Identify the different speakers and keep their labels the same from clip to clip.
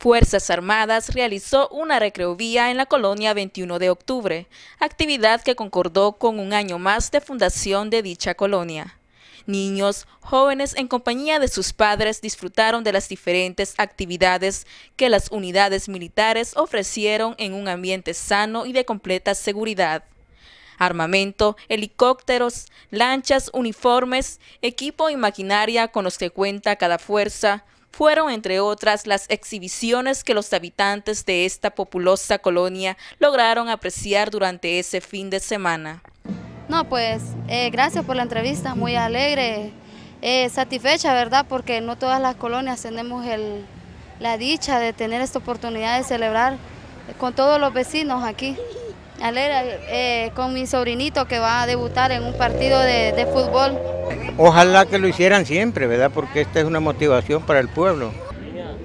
Speaker 1: Fuerzas Armadas realizó una recreovía en la colonia 21 de octubre, actividad que concordó con un año más de fundación de dicha colonia. Niños, jóvenes en compañía de sus padres disfrutaron de las diferentes actividades que las unidades militares ofrecieron en un ambiente sano y de completa seguridad armamento, helicópteros, lanchas, uniformes, equipo y maquinaria con los que cuenta cada fuerza, fueron, entre otras, las exhibiciones que los habitantes de esta populosa colonia lograron apreciar durante ese fin de semana.
Speaker 2: No, pues eh, gracias por la entrevista, muy alegre, eh, satisfecha, ¿verdad? Porque no todas las colonias tenemos el, la dicha de tener esta oportunidad de celebrar con todos los vecinos aquí. Alegre eh, con mi sobrinito que va a debutar en un partido de, de fútbol.
Speaker 3: Ojalá que lo hicieran siempre, ¿verdad? Porque esta es una motivación para el pueblo.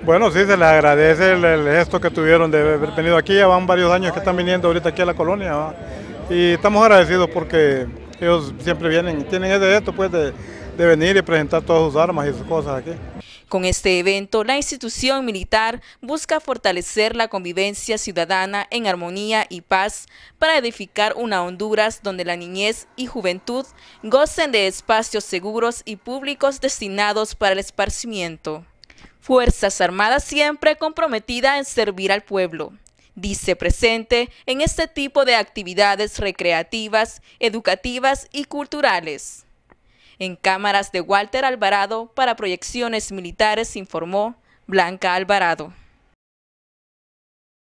Speaker 3: Bueno, sí, se les agradece el, gesto que tuvieron de haber venido aquí. Ya van varios años que están viniendo ahorita aquí a la colonia. Y estamos agradecidos porque ellos siempre vienen, tienen ese gesto pues de, de venir y presentar todas sus armas y sus cosas aquí.
Speaker 1: Con este evento, la institución militar busca fortalecer la convivencia ciudadana en armonía y paz para edificar una Honduras donde la niñez y juventud gocen de espacios seguros y públicos destinados para el esparcimiento. Fuerzas Armadas siempre comprometida en servir al pueblo dice presente en este tipo de actividades recreativas, educativas y culturales. En cámaras de Walter Alvarado para proyecciones militares informó Blanca Alvarado.